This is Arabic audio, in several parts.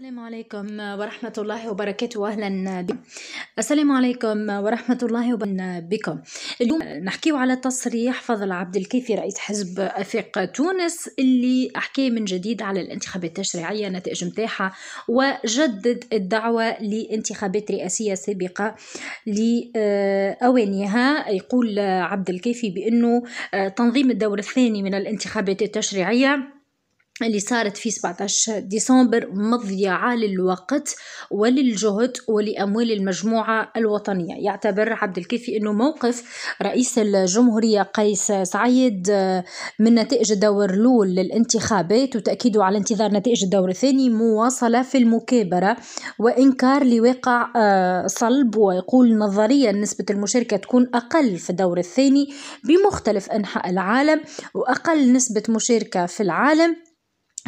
السلام عليكم ورحمة الله وبركاته وأهلا بكم السلام عليكم ورحمة الله وبركاته بكم اليوم نحكيو على تصريح فضل عبد الكافي رئيس حزب أفاق تونس اللي أحكي من جديد على الانتخابات التشريعية نتائج متاحة وجدد الدعوة لانتخابات رئاسية سابقة لأوانيها يقول عبد الكافي بأنه آه، تنظيم الدور الثاني من الانتخابات التشريعية اللي صارت في 17 ديسمبر مضيعة للوقت وللجهد ولأموال المجموعة الوطنية يعتبر عبد الكافي أنه موقف رئيس الجمهورية قيس سعيد آه، من نتائج الدور الأول للانتخابات وتأكيده على انتظار نتائج الدور الثاني مواصلة في المكابرة وإنكار لواقع آه، صلب ويقول نظريا نسبة المشاركة تكون أقل في الدور الثاني بمختلف أنحاء العالم وأقل نسبة مشاركة في العالم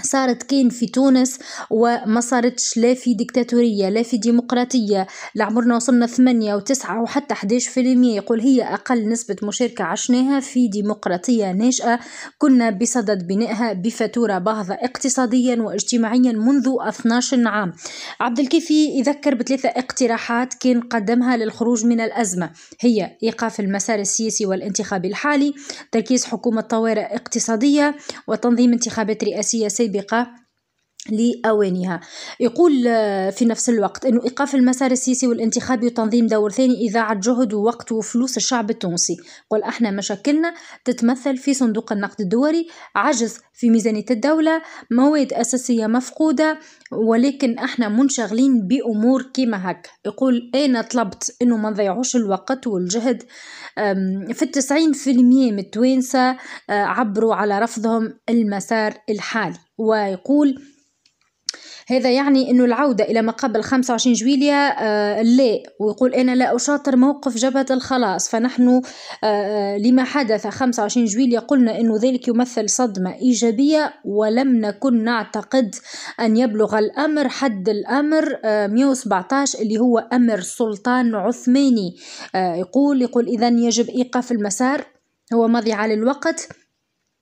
صارت كاين في تونس وما صارتش لا في ديكتاتورية لا في ديمقراطية لعمرنا وصلنا ثمانية وتسعة وحتى 11 في المية يقول هي أقل نسبة مشاركة عشناها في ديمقراطية ناشئة كنا بصدد بنائها بفاتورة باهظة اقتصاديا واجتماعيا منذ 12 عام عبد الكيفي يذكر بثلاثة اقتراحات كان قدمها للخروج من الأزمة هي إيقاف المسار السياسي والانتخابي الحالي تركيز حكومة طوارئ اقتصادية وتنظيم انتخابات رئاسية السابقة لأوانها يقول آه، في نفس الوقت أنه إيقاف المسار السياسي والانتخابي وتنظيم دور ثاني إذاعة جهد ووقت وفلوس الشعب التونسي قل احنا مشاكلنا تتمثل في صندوق النقد الدولي عجز في ميزانية الدولة مواد أساسية مفقودة ولكن احنا منشغلين بأمور كيما هك يقول أنا طلبت أنه ما نضيعوش الوقت والجهد في التسعين في المية من التوانسة آه، عبروا على رفضهم المسار الحالي ويقول هذا يعني أنه العودة إلى ما قبل 25 جويليا آه لا ويقول أنا لا أشاطر موقف جبهة الخلاص فنحن آه, آه، لما حدث 25 جويليا قلنا أنه ذلك يمثل صدمة إيجابية ولم نكن نعتقد أن يبلغ الأمر حد الأمر آه 117 اللي هو أمر سلطان عثماني آه يقول يقول إذا يجب إيقاف المسار هو مضي على الوقت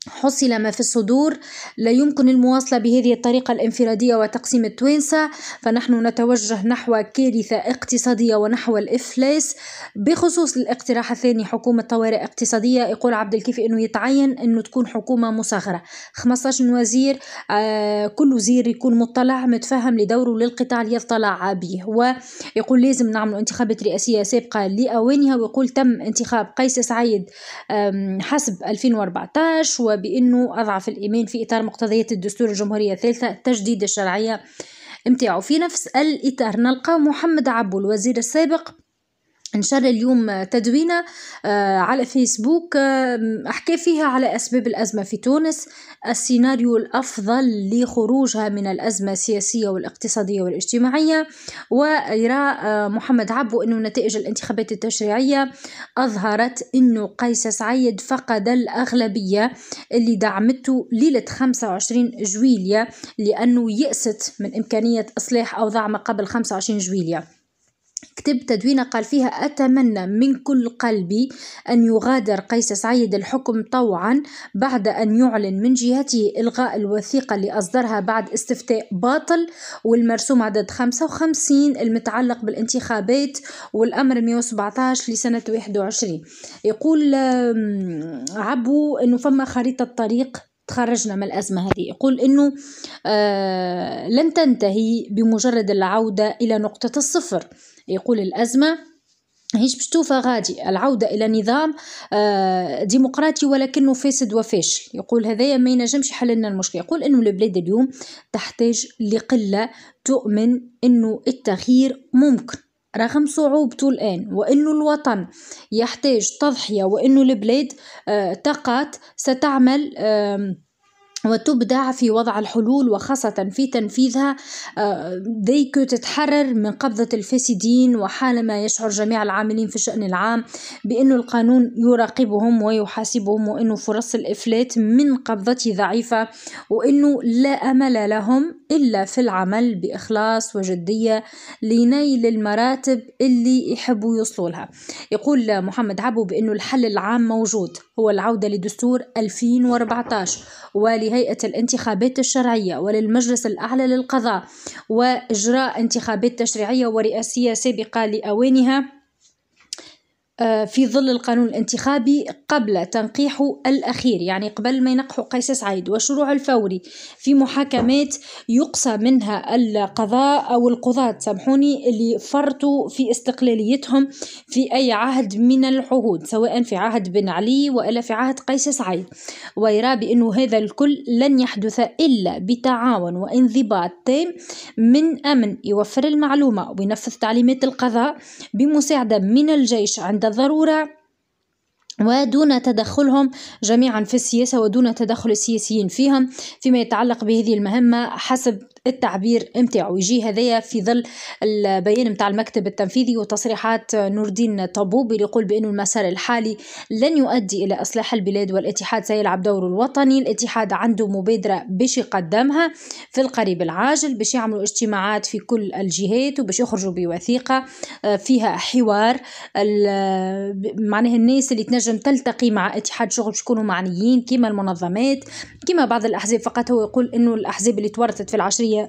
حصل ما في الصدور لا يمكن المواصلة بهذه الطريقة الانفرادية وتقسيم التوينسا فنحن نتوجه نحو كارثة اقتصادية ونحو الإفلاس بخصوص الاقتراح الثاني حكومة طوارئ اقتصادية يقول عبد الكيف أنه يتعين أنه تكون حكومة مصغرة 15 وزير آه كل وزير يكون مطلع متفهم لدوره للقطاع ليطلع يطلع به ويقول لازم نعمل انتخابات رئاسية سابقة لأوانها ويقول تم انتخاب قيس سعيد حسب 2014 بأنه أضعف الإيمان في إطار مقتضيات الدستور الجمهورية الثالثة تجديد الشرعية متاعه في نفس الإطار نلقى محمد عبو الوزير السابق نشر اليوم تدوينة آه، على فيسبوك آه، أحكي فيها على أسباب الأزمة في تونس السيناريو الأفضل لخروجها من الأزمة السياسية والاقتصادية والاجتماعية ويرى آه، محمد عبو أنه نتائج الانتخابات التشريعية أظهرت أنه قيس سعيد فقد الأغلبية اللي دعمته ليلة 25 جويلية لأنه يأست من إمكانية إصلاح أوضاع ما قبل 25 جويلية كتب تدوينه قال فيها أتمنى من كل قلبي أن يغادر قيس سعيد الحكم طوعا بعد أن يعلن من جهته إلغاء الوثيقة اللي أصدرها بعد استفتاء باطل والمرسوم عدد 55 المتعلق بالانتخابات والأمر 117 لسنة 21 يقول عبو أنه فما خريطة طريق تخرجنا من الأزمة هذه يقول أنه آه لن تنتهي بمجرد العودة إلى نقطة الصفر يقول الأزمة هيش بشتوفة غادي العودة إلى نظام آه، ديمقراطي ولكنه فاسد وفاشل يقول هذايا ما ينجمش يحل لنا المشكلة يقول أنه البلاد اليوم تحتاج لقلة تؤمن أنه التغيير ممكن رغم صعوبته الآن وأنه الوطن يحتاج تضحية وأنه البلاد آه، تقات ستعمل وتبدع في وضع الحلول وخاصة في تنفيذها ديك آه، تتحرر من قبضة الفاسدين وحالما يشعر جميع العاملين في الشأن العام بأن القانون يراقبهم ويحاسبهم وأن فرص الإفلات من قبضته ضعيفة وأنه لا أمل لهم إلا في العمل بإخلاص وجدية لنيل المراتب اللي يحبوا يوصلوا لها يقول محمد عبو بأن الحل العام موجود هو العودة لدستور 2014 ولهيئة الانتخابات الشرعية وللمجلس الأعلى للقضاء وإجراء انتخابات تشريعية ورئاسية سابقة لأوانها آه، في ظل القانون الانتخابي قبل تنقيحه الأخير يعني قبل ما ينقحوا قيس سعيد والشروع الفوري في محاكمات يقصى منها القضاء أو القضاة سامحوني اللي فرطوا في استقلاليتهم في أي عهد من العهود سواء في عهد بن علي وإلا في عهد قيس سعيد ويرى بأنه هذا الكل لن يحدث إلا بتعاون وانضباط تام من أمن يوفر المعلومة وينفذ تعليمات القضاء بمساعدة من الجيش عند ضرورة ودون تدخلهم جميعا في السياسة ودون تدخل السياسيين فيهم فيما يتعلق بهذه المهمة حسب التعبير نتاعو يجي هذايا في ظل البيان نتاع المكتب التنفيذي وتصريحات نور الدين طبوب اللي يقول بانه المسار الحالي لن يؤدي الى اصلاح البلاد والاتحاد سيلعب دوره الوطني الاتحاد عنده مبادره باش يقدمها في القريب العاجل باش يعملوا اجتماعات في كل الجهات وباش يخرجوا بوثيقه آه، فيها حوار معناها الناس اللي تنجم تنجم تلتقي مع اتحاد شغل شكونوا معنيين كيما المنظمات كيما بعض الاحزاب فقط هو يقول انه الاحزاب اللي تورثت في العشريه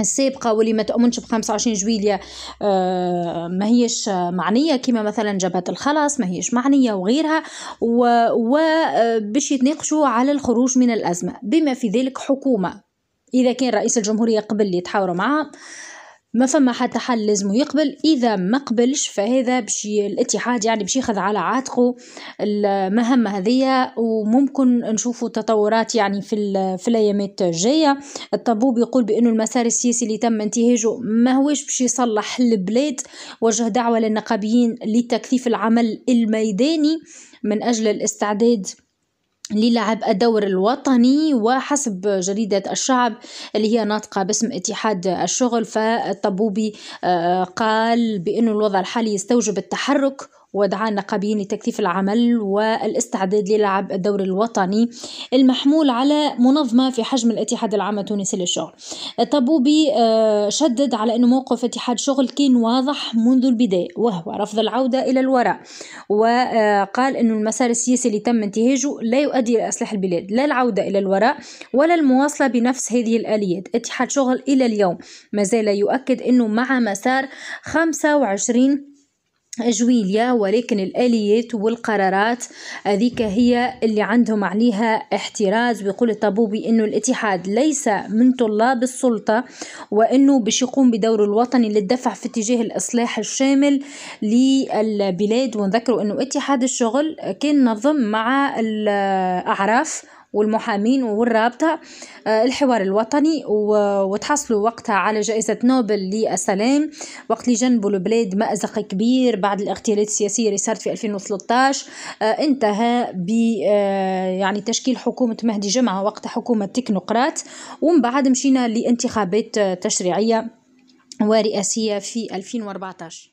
السابقة واللي ما تؤمنش ب 25 جويلية آه، ما هيش معنية كما مثلا جبهة الخلاص ما هيش معنية وغيرها وباش آه، يتناقشوا على الخروج من الأزمة بما في ذلك حكومة إذا كان رئيس الجمهورية قبل يتحاوروا معها ما فما حتى حل لازم يقبل اذا ما قبلش فهذا باش الاتحاد يعني باش ياخذ على عاتقه المهمه هذيا وممكن نشوفوا تطورات يعني في في الايامات الجايه الطبوب يقول بانه المسار السياسي اللي تم انتهاجه ما هوش باش يصلح البلاد وجه دعوه للنقابيين لتكثيف العمل الميداني من اجل الاستعداد للعب الدور الوطني وحسب جريدة الشعب اللي هي ناطقة باسم اتحاد الشغل فالطبوبي آه، قال بأن الوضع الحالي يستوجب التحرك ودعا النقابيين لتكثيف العمل والاستعداد للعب الدور الوطني المحمول على منظمة في حجم الاتحاد العام التونسي للشغل طبوبي آه، شدد على أن موقف اتحاد شغل كان واضح منذ البداية وهو رفض العودة إلى الوراء وقال أن المسار السياسي اللي تم انتهاجه لا يؤدي إلى إصلاح البلاد لا العودة إلى الوراء ولا المواصلة بنفس هذه الآليات اتحاد شغل إلى اليوم ما زال يؤكد أنه مع مسار 25 جويليا ولكن الآليات والقرارات هذيك هي اللي عندهم عليها احتراز ويقول الطبوبي أنه الاتحاد ليس من طلاب السلطة وأنه باش يقوم بدوره الوطني للدفع في اتجاه الإصلاح الشامل للبلاد ونذكروا أنه اتحاد الشغل كان نظم مع الأعراف والمحامين والرابطة آه، الحوار الوطني وتحصلوا وقتها على جائزة نوبل للسلام وقت اللي جنبوا البلاد مأزق كبير بعد الاغتيالات السياسية اللي صارت في 2013 آه، انتهى ب آه، يعني تشكيل حكومة مهدي جمعة وقت حكومة تكنوقراط ومن بعد مشينا لانتخابات تشريعية ورئاسية في 2014